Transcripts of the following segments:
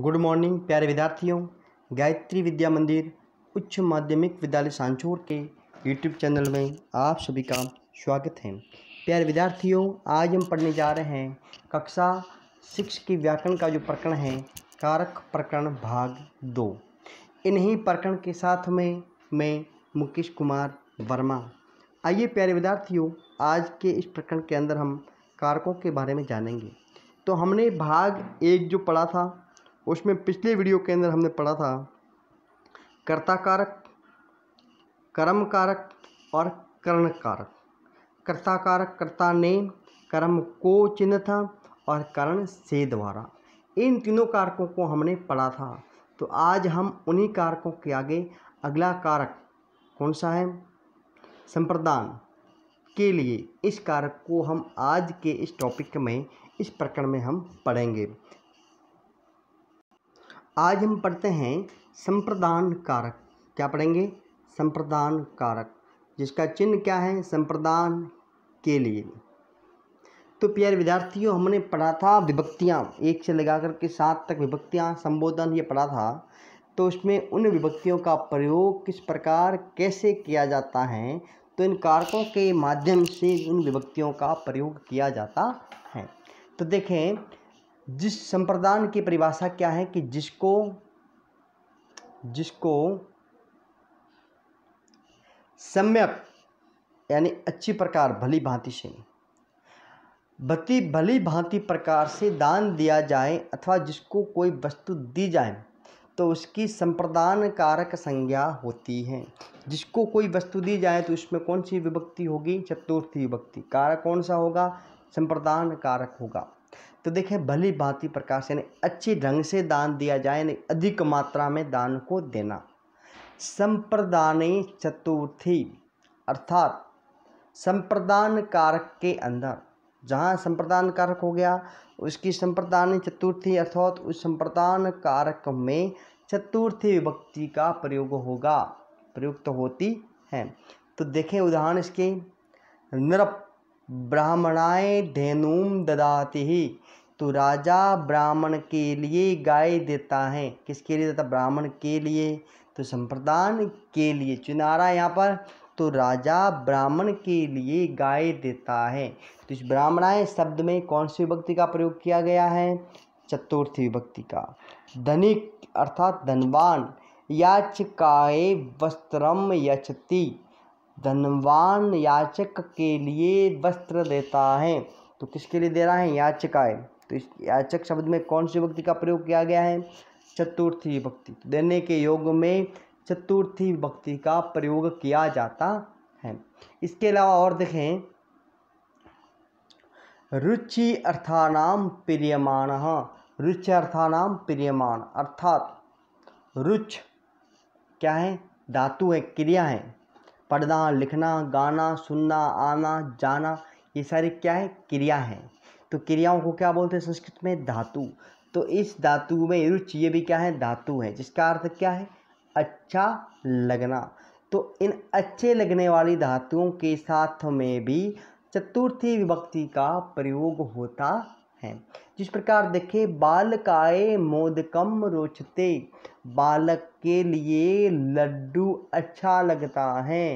good morning प्यारे विद्यार्थियों गायत्री विद्या मंदिर उच्च माध्यमिक विद्यालय सांचौर के यूट्यूब चैनल में आप सभी का स्वागत है प्यारे विद्यार्थियों आज हम पढ़ने जा रहे हैं कक्षा सिक्स की व्याकरण का जो प्रकरण है कारक प्रकरण भाग दो इन्हीं प्रकरण के साथ में मैं मुकेश कुमार वर्मा आइए प्यारे विद्यार्थियों आज के इस प्रकरण के अंदर हम कारकों के बारे में जानेंगे तो हमने भाग एक जो पढ़ा था उसमें पिछले वीडियो के अंदर हमने पढ़ा था कर्ता कारक कर्म कारक और कर्ण कारक कर्ता कारक कर्ता ने कर्म को चिन्ह था और कर्ण से द्वारा इन तीनों कारकों को हमने पढ़ा था तो आज हम उन्हीं कारकों के आगे अगला कारक कौन सा है संप्रदान के लिए इस कारक को हम आज के इस टॉपिक में इस प्रकरण में हम पढ़ेंगे आज हम पढ़ते हैं संप्रदान कारक क्या पढ़ेंगे संप्रदान कारक जिसका चिन्ह क्या है संप्रदान के लिए तो प्यारे विद्यार्थियों हमने पढ़ा था विभक्तियाँ एक से लगा कर के सात तक विभक्तियाँ संबोधन ये पढ़ा था तो उसमें उन विभक्तियों का प्रयोग किस प्रकार कैसे किया जाता है तो इन कारकों के माध्यम से इन विभक्तियों का प्रयोग किया जाता है तो देखें जिस संप्रदान की परिभाषा क्या है कि जिसको जिसको सम्यक यानी अच्छी प्रकार भली भांति से भति भली भांति प्रकार से दान दिया जाए अथवा जिसको कोई वस्तु दी जाए तो उसकी संप्रदान कारक संज्ञा होती है जिसको कोई वस्तु दी जाए तो उसमें कौन सी विभक्ति होगी चतुर्थी विभक्ति कारक कौन सा होगा संप्रदान कारक होगा तो देखें भली भांति प्रकार से यानी अच्छी ढंग से दान दिया जाए यानी अधिक मात्रा में दान को देना संप्रदाने चतुर्थी अर्थात संप्रदान कारक के अंदर जहाँ संप्रदान कारक हो गया उसकी संप्रदान चतुर्थी अर्थात उस संप्रदान कारक में चतुर्थी विभक्ति का प्रयोग होगा प्रयुक्त तो होती है तो देखें उदाहरण इसके नृप ब्राह्मणाएँ धेनुम ददाति ही तो राजा ब्राह्मण के लिए गाय देता है किसके लिए देता ब्राह्मण के लिए तो संप्रदान के लिए चुनारा यहाँ पर तो राजा ब्राह्मण के लिए गाय देता है तो इस ब्राह्मणाय शब्द में कौन सी विभक्ति का प्रयोग किया गया है चतुर्थ विभक्ति का धनिक अर्थात धनवान याचकाए वस्त्रम यचति धनवान याचक के लिए वस्त्र देता है तो किसके लिए दे रहा है याचकाए तो इस याचक शब्द में कौन सी विभक्ति का प्रयोग किया गया है चतुर्थी विभक्ति तो देने के योग में चतुर्थी विभक्ति का प्रयोग किया जाता है इसके अलावा और देखें रुचि अर्थानाम प्रियमाण रुचि अर्थानाम प्रियमाण अर्थात रुच क्या है धातु है क्रिया है पढ़ना लिखना गाना सुनना आना जाना ये सारी क्या है क्रिया है तो क्रियाओं को क्या बोलते हैं संस्कृत में धातु तो इस धातु में रुचि ये भी क्या है धातु है जिसका अर्थ क्या है अच्छा लगना तो इन अच्छे लगने वाली धातुओं के साथ में भी चतुर्थी विभक्ति का प्रयोग होता है जिस प्रकार देखें बालकाए मोदकम रोचते बालक के लिए लड्डू अच्छा लगता है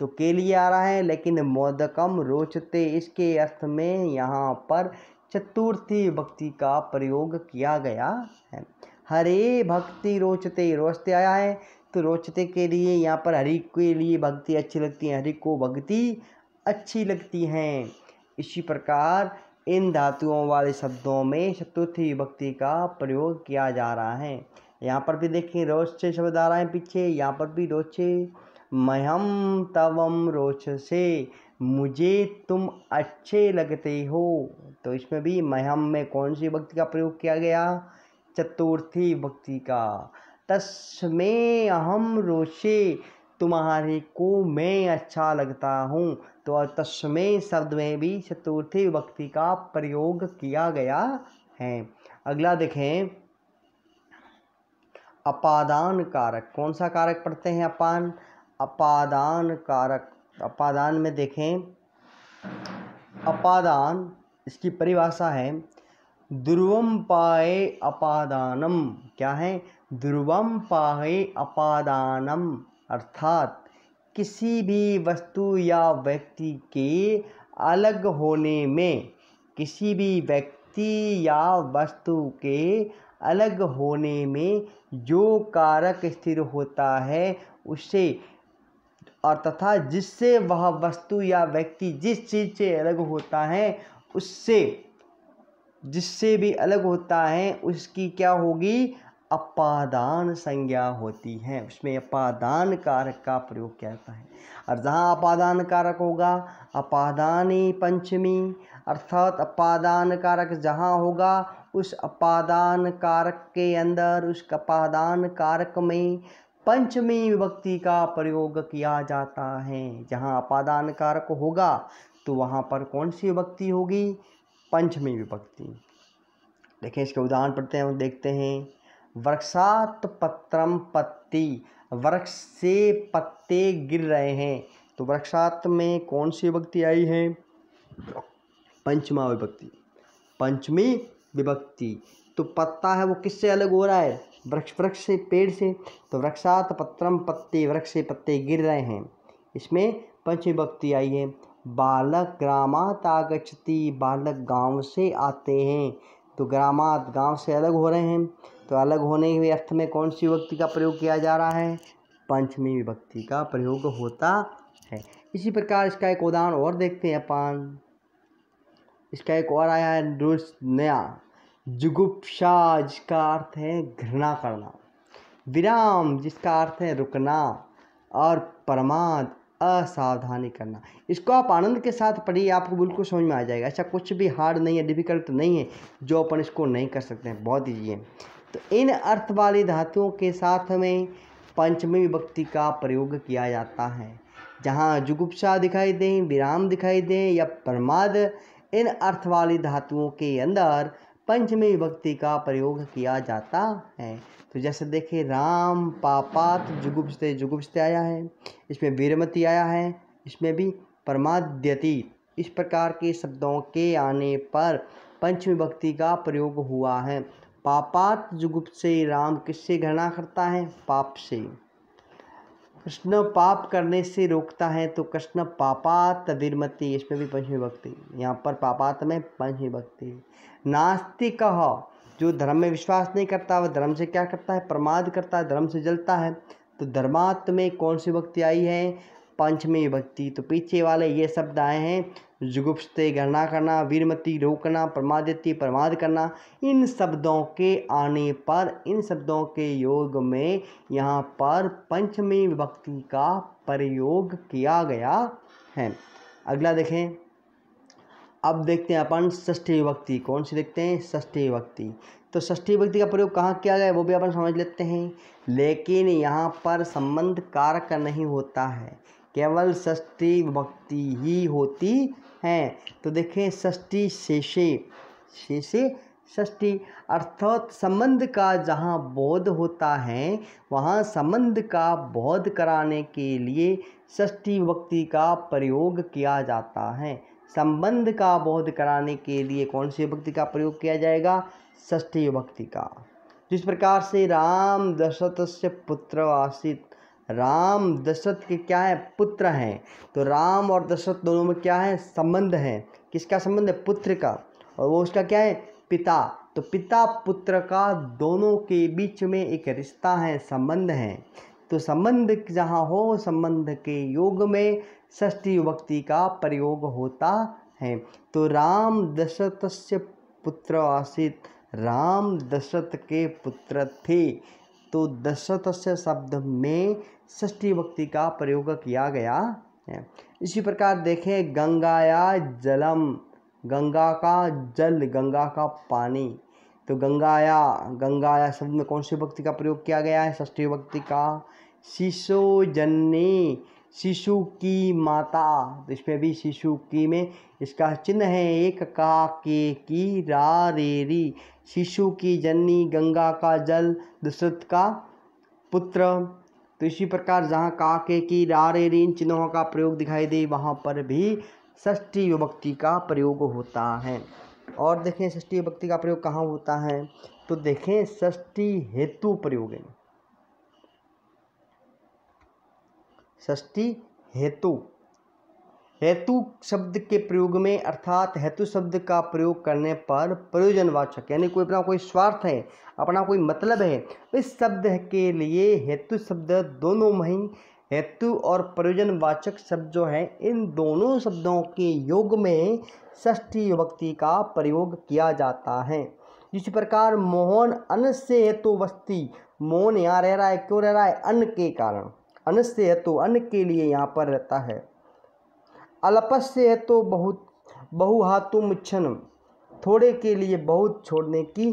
तो के लिए आ रहा है लेकिन मोदकम रोचते इसके अर्थ में यहाँ पर चतुर्थी भक्ति का प्रयोग किया गया है हरे भक्ति रोचते रोचते आया है तो रोचते के लिए यहाँ पर हरि के लिए भक्ति अच्छी लगती है हरि को भक्ति अच्छी लगती है इसी प्रकार इन धातुओं वाले शब्दों में चतुर्थी विभक्ति का प्रयोग किया जा रहा है यहाँ पर भी देखें रोचे शब्द आ रहा है पीछे यहाँ पर भी रोचे मयम तवम रोच से मुझे तुम अच्छे लगते हो तो इसमें भी मयम में कौन सी भक्ति का प्रयोग किया गया चतुर्थी भक्ति का तस्में अहम रोचे तुम्हारे को मैं अच्छा लगता हूँ तो और शब्द में भी चतुर्थी विभक्ति का प्रयोग किया गया है अगला देखें अपादान कारक कौन सा कारक पढ़ते हैं अपान अपादान कारक अपादान में देखें अपादान इसकी परिभाषा है ध्रुवम पाए अपादानम क्या है ध्रुवम पाए अपादानम अर्थात किसी भी वस्तु या व्यक्ति के अलग होने में किसी भी व्यक्ति या वस्तु के अलग होने में जो कारक स्थिर होता है उसे और तथा जिससे वह वस्तु या व्यक्ति जिस चीज़ से अलग होता है उससे जिससे भी अलग होता है उसकी क्या होगी अपादान संज्ञा होती है उसमें अपादान कारक का प्रयोग किया जाता है और जहाँ अपादान कारक होगा अपादानी पंचमी अर्थात अपादान कारक जहाँ होगा उस अपादान कारक के अंदर उस अपादान कारक में पंचमी विभक्ति का प्रयोग किया जाता है जहाँ अपादान कारक होगा तो वहाँ पर कौन सी विभक्ति होगी पंचमी विभक्ति देखें इसके उदाहरण पढ़ते हैं देखते हैं वृक्षात पत्रम पत्ती वृक्ष से पत्ते गिर रहे हैं तो वृक्षात में कौन सी विभक्ति आई है पंचमा विभक्ति पंचमी विभक्ति तो पत्ता है वो किससे अलग हो रहा है वृक्ष वृक्ष से पेड़ से तो वृक्षात पत्रम पत्ते वृक्ष से पत्ते गिर रहे हैं इसमें पंचमी विभक्ति आई है बालक ग्रामात आगछती बालक गांव से आते हैं तो ग्रामात गांव से अलग हो रहे हैं तो अलग होने के अर्थ में कौन सी विभक्ति का प्रयोग किया जा रहा है पंचमी विभक्ति का प्रयोग होता है इसी प्रकार इसका एक उदाहरण और देखते हैं अपान इसका एक और आया है नया जुगुप्सा जिसका अर्थ है घृणा करना विराम जिसका अर्थ है रुकना और प्रमाद असावधानी करना इसको आप आनंद के साथ पढ़िए आपको बिल्कुल समझ में आ जाएगा ऐसा कुछ भी हार्ड नहीं है डिफिकल्ट नहीं है जो अपन इसको नहीं कर सकते हैं बहुत ईजी है तो इन अर्थ वाली धातुओं के साथ में पंचमी विभक्ति का प्रयोग किया जाता है जहाँ जुगुप्सा दिखाई दें विराम दिखाई दें या प्रमाद इन अर्थ वाली धातुओं के अंदर पंचमी विभक्ति का प्रयोग किया जाता है तो जैसे देखें राम पापात जुगुप्सते जुगुप्सते आया है इसमें वीरमती आया है इसमें भी परमाद्यति इस प्रकार के शब्दों के आने पर पंचमी भक्ति का प्रयोग हुआ है पापात जुगुप्त से राम किससे घृणा करता है पाप से कृष्ण पाप करने से रोकता है तो कृष्ण पापात विरमति इसमें भी पंचमी भक्ति यहाँ पर पापात में पंचमी भक्ति नास्तिक जो धर्म में विश्वास नहीं करता वह धर्म से क्या करता है प्रमाद करता है धर्म से जलता है तो धर्मात्म में कौन सी भक्ति आई है पंचमी भक्ति तो पीछे वाले ये शब्द आए हैं जुगुप्सते गणना करना वीरमति रोकना प्रमादिति प्रमाद करना इन शब्दों के आने पर इन शब्दों के योग में यहाँ पर पंचमी विभक्ति का प्रयोग किया गया है अगला देखें अब देखते हैं अपन ष्ठी विभक्ति कौन सी देखते हैं ष्ठी विभक्ति तो ष्ठी विभक्ति का प्रयोग कहाँ किया गया है वो भी अपन समझ लेते हैं लेकिन यहाँ पर संबंध कारक नहीं होता है केवल ष्ठी विभक्ति ही होती हैं तो देखें ष्ठी शेषे शेषे ष्ठी अर्थात संबंध का जहाँ बोध होता है वहाँ संबंध का बोध कराने के लिए ष्ठी भक्ति का प्रयोग किया जाता है संबंध का बोध कराने के लिए कौन सी भक्ति का प्रयोग किया जाएगा षष्ठी भक्ति का जिस प्रकार से राम दशरथ से पुत्र आसित राम दशरथ के क्या है पुत्र हैं तो राम और दशरथ दोनों में क्या है संबंध है किसका संबंध है पुत्र का और वो उसका क्या है पिता तो पिता पुत्र का दोनों के बीच में एक रिश्ता है संबंध है तो संबंध जहाँ हो संबंध के योग में षष्ठी विभक्ति का प्रयोग होता है तो राम दशरथ से पुत्र आसित राम दशरथ के पुत्र थे तो दशरथ से शब्द में षष्ठी भक्ति का प्रयोग किया गया है इसी प्रकार देखें गंगाया जलम गंगा का जल गंगा का पानी तो गंगाया गंगाया शब्द में कौन सी भक्ति का प्रयोग किया गया है षष्ठी भक्ति का शिशु जननी शिशु की माता तो इसमें भी शिशु की में इसका चिन्ह है एक का के की रा रेरी शिशु की जननी गंगा का जल दशरथ का पुत्र तो इसी प्रकार जहाँ का के की रारे रीन चिन्हों का प्रयोग दिखाई दे वहाँ पर भी ष्ठी विभक्ति का प्रयोग होता है और देखें ष्ठी विभक्ति का प्रयोग कहाँ होता है तो देखें ष्ठी हेतु प्रयोग ष्ठी हेतु हेतु शब्द के प्रयोग में अर्थात हेतु शब्द का प्रयोग करने पर प्रयोजनवाचक यानी कोई अपना कोई स्वार्थ है अपना कोई मतलब है इस शब्द के लिए हेतु शब्द दोनों में ही हेतु और प्रयोजनवाचक शब्द जो है इन दोनों शब्दों के योग में ष्ठी विभक्ति का प्रयोग किया जाता है इस प्रकार मोहन अन्न से हेतु वस्ती मोहन यहाँ रह रहा है क्यों रह रहा है अन्न के कारण अन्न से हेतु अन्न के लिए यहाँ पर रहता है अल्पस्य है तो बहुत बहुहातुम इच्छन थोड़े के लिए बहुत छोड़ने की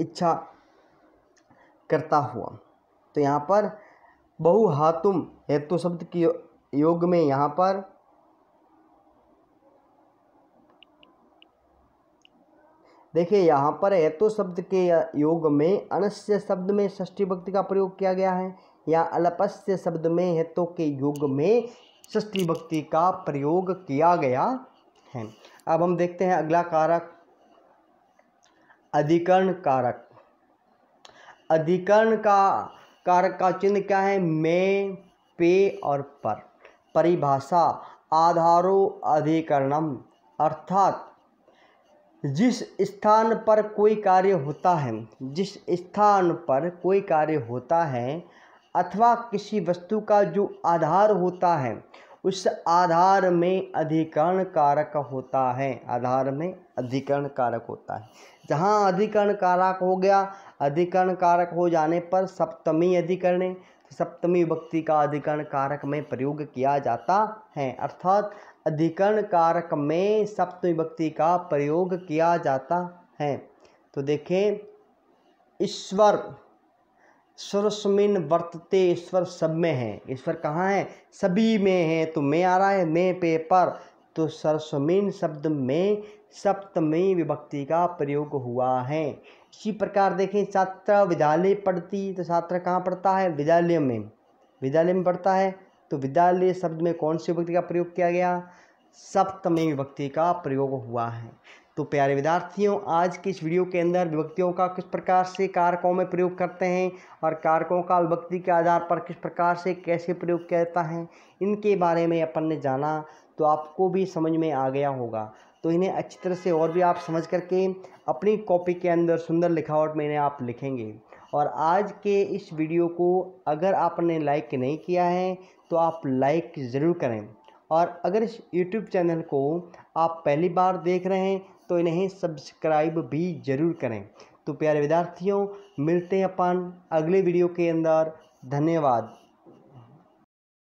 इच्छा करता हुआ तो यहाँ पर बहुहातुम हेतु तो शब्द की योग में यहाँ पर देखिए यहाँ पर हेतु तो शब्द के योग में अनस्य शब्द में षष्ठी भक्ति का प्रयोग किया गया है या अल्पस्य शब्द में हेतु तो के योग में शस्त्री भक्ति का प्रयोग किया गया है अब हम देखते हैं अगला कारक अधिकरण कारक अधिकरण का कारक का चिन्ह क्या है में पे और पर परिभाषा आधारो अधिकरणम अर्थात जिस स्थान पर कोई कार्य होता है जिस स्थान पर कोई कार्य होता है अथवा किसी वस्तु का जो आधार होता है उस आधार में अधिकरण कारक होता है आधार में अधिकरण कारक होता है जहाँ अधिकरण कारक हो गया अधिकरण कारक हो जाने पर सप्तमी अधिकरण सप्तमी व्यक्ति का अधिकरण कारक में प्रयोग किया जाता है अर्थात अधिकरण कारक में सप्तमी व्यक्ति का प्रयोग किया जाता है तो देखें ईश्वर सुरस्मिन वर्तते ईश्वर सब में है ईश्वर कहाँ है सभी में है तो मैं आ रहा है मैं पेपर तो सरस्वमीन शब्द में सप्तमी विभक्ति का प्रयोग हुआ है इसी प्रकार देखें छात्र विद्यालय पढ़ती तो छात्र कहाँ पढ़ता है विद्यालय में विद्यालय में पढ़ता है तो विद्यालय शब्द में कौन सी विभक्ति का प्रयोग किया गया सप्तमी विभक्ति का प्रयोग हुआ है तो प्यारे विद्यार्थियों आज की इस वीडियो के अंदर विभक्तियों का किस प्रकार से कारकों में प्रयोग करते हैं और कारकों का विभक्ति के आधार पर किस प्रकार से कैसे प्रयोग किया जाता है इनके बारे में अपन ने जाना तो आपको भी समझ में आ गया होगा तो इन्हें अच्छी तरह से और भी आप समझ करके अपनी कॉपी के अंदर सुंदर लिखावट में इन्हें आप लिखेंगे और आज के इस वीडियो को अगर आपने लाइक नहीं किया है तो आप लाइक ज़रूर करें और अगर इस यूट्यूब चैनल को आप पहली बार देख रहे हैं तो इन्हें सब्सक्राइब भी ज़रूर करें तो प्यारे विद्यार्थियों मिलते हैं अपन अगले वीडियो के अंदर धन्यवाद